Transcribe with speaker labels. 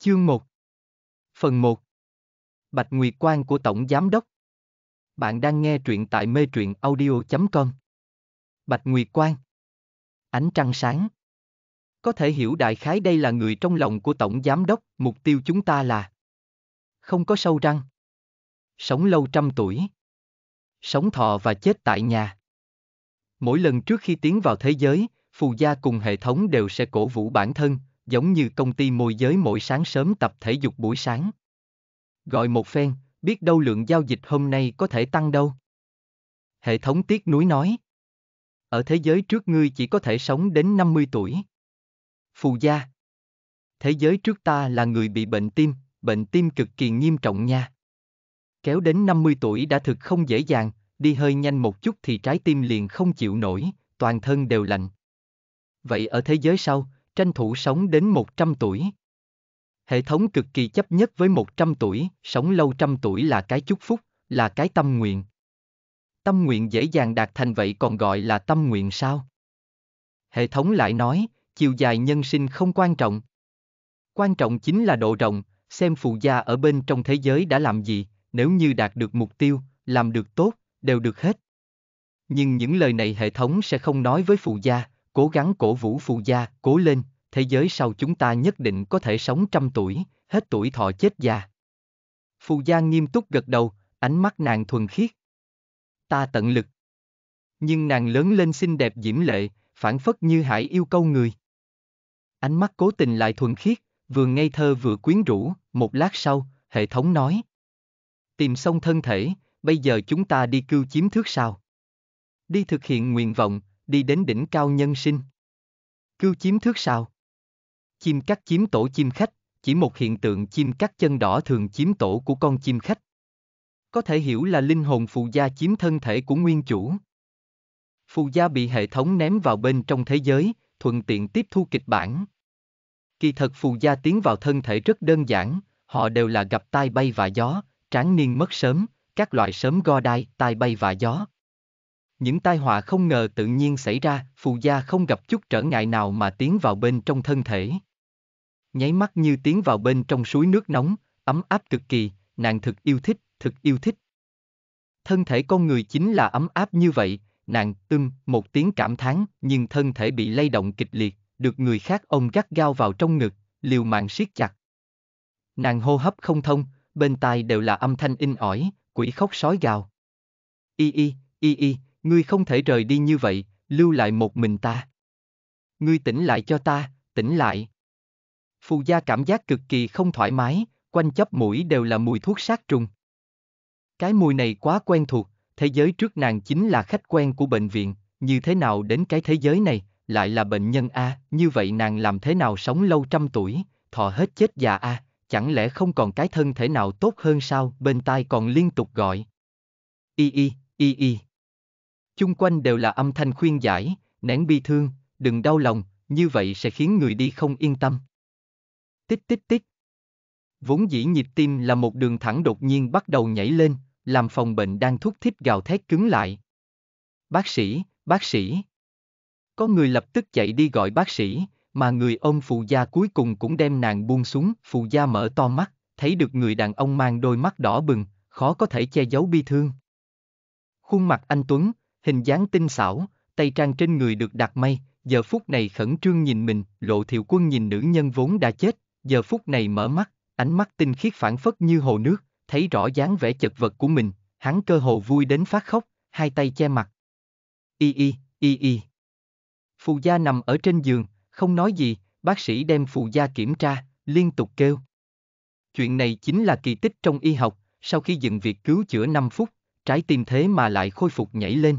Speaker 1: Chương 1 Phần 1 Bạch Nguyệt Quan của Tổng Giám Đốc Bạn đang nghe truyện tại mê truyện audio.com Bạch Nguyệt Quan Ánh trăng sáng Có thể hiểu đại khái đây là người trong lòng của Tổng Giám Đốc, mục tiêu chúng ta là Không có sâu răng Sống lâu trăm tuổi Sống thọ và chết tại nhà Mỗi lần trước khi tiến vào thế giới, phù gia cùng hệ thống đều sẽ cổ vũ bản thân, giống như công ty môi giới mỗi sáng sớm tập thể dục buổi sáng. Gọi một phen, biết đâu lượng giao dịch hôm nay có thể tăng đâu. Hệ thống tiếc núi nói. Ở thế giới trước ngươi chỉ có thể sống đến 50 tuổi. Phù gia. Thế giới trước ta là người bị bệnh tim, bệnh tim cực kỳ nghiêm trọng nha. Kéo đến 50 tuổi đã thực không dễ dàng, đi hơi nhanh một chút thì trái tim liền không chịu nổi, toàn thân đều lạnh. Vậy ở thế giới sau, tranh thủ sống đến 100 tuổi. Hệ thống cực kỳ chấp nhất với 100 tuổi, sống lâu trăm tuổi là cái chúc phúc, là cái tâm nguyện. Tâm nguyện dễ dàng đạt thành vậy còn gọi là tâm nguyện sao? Hệ thống lại nói, chiều dài nhân sinh không quan trọng. Quan trọng chính là độ rộng, xem phù gia ở bên trong thế giới đã làm gì, nếu như đạt được mục tiêu, làm được tốt, đều được hết. Nhưng những lời này hệ thống sẽ không nói với phù gia, cố gắng cổ vũ phù gia, cố lên, thế giới sau chúng ta nhất định có thể sống trăm tuổi, hết tuổi thọ chết già. Phù gia nghiêm túc gật đầu, ánh mắt nàng thuần khiết. Ta tận lực. Nhưng nàng lớn lên xinh đẹp diễm lệ, phản phất như hải yêu câu người. Ánh mắt cố tình lại thuần khiết, vừa ngây thơ vừa quyến rũ, một lát sau, hệ thống nói. Tìm xong thân thể, bây giờ chúng ta đi cưu chiếm thước sao. Đi thực hiện nguyện vọng, đi đến đỉnh cao nhân sinh. Cưu chiếm thước sao? Chim cắt chiếm tổ chim khách, chỉ một hiện tượng chim cắt chân đỏ thường chiếm tổ của con chim khách. Có thể hiểu là linh hồn phù gia chiếm thân thể của nguyên chủ. Phù gia bị hệ thống ném vào bên trong thế giới, thuận tiện tiếp thu kịch bản. Kỳ thật phù gia tiến vào thân thể rất đơn giản, họ đều là gặp tai bay và gió, tráng niên mất sớm, các loại sớm go đai, tai bay và gió những tai họa không ngờ tự nhiên xảy ra, phù gia không gặp chút trở ngại nào mà tiến vào bên trong thân thể. Nháy mắt như tiến vào bên trong suối nước nóng, ấm áp cực kỳ, nàng thực yêu thích, thực yêu thích. Thân thể con người chính là ấm áp như vậy, nàng tưng một tiếng cảm thán, nhưng thân thể bị lay động kịch liệt, được người khác ông gắt gao vào trong ngực, liều mạng siết chặt. Nàng hô hấp không thông, bên tai đều là âm thanh in ỏi, quỷ khóc sói gào. Y y, y y, ngươi không thể rời đi như vậy, lưu lại một mình ta. Ngươi tỉnh lại cho ta, tỉnh lại. Phù gia cảm giác cực kỳ không thoải mái, quanh chấp mũi đều là mùi thuốc sát trùng. Cái mùi này quá quen thuộc, thế giới trước nàng chính là khách quen của bệnh viện, như thế nào đến cái thế giới này, lại là bệnh nhân A, như vậy nàng làm thế nào sống lâu trăm tuổi, thọ hết chết già A, chẳng lẽ không còn cái thân thể nào tốt hơn sao, bên tai còn liên tục gọi. Y y, y y chung quanh đều là âm thanh khuyên giải, nén bi thương, đừng đau lòng, như vậy sẽ khiến người đi không yên tâm. Tích tích tích. Vốn dĩ nhịp tim là một đường thẳng đột nhiên bắt đầu nhảy lên, làm phòng bệnh đang thúc thích gào thét cứng lại. Bác sĩ, bác sĩ. Có người lập tức chạy đi gọi bác sĩ, mà người ông phụ gia cuối cùng cũng đem nàng buông xuống, phụ gia mở to mắt, thấy được người đàn ông mang đôi mắt đỏ bừng, khó có thể che giấu bi thương. Khuôn mặt anh Tuấn, hình dáng tinh xảo, tay trang trên người được đặt may, giờ phút này khẩn trương nhìn mình, lộ thiệu quân nhìn nữ nhân vốn đã chết, giờ phút này mở mắt, ánh mắt tinh khiết phản phất như hồ nước, thấy rõ dáng vẻ chật vật của mình, hắn cơ hồ vui đến phát khóc, hai tay che mặt. Y y, y y. Phù gia nằm ở trên giường, không nói gì, bác sĩ đem phù gia kiểm tra, liên tục kêu. Chuyện này chính là kỳ tích trong y học, sau khi dừng việc cứu chữa 5 phút, trái tim thế mà lại khôi phục nhảy lên,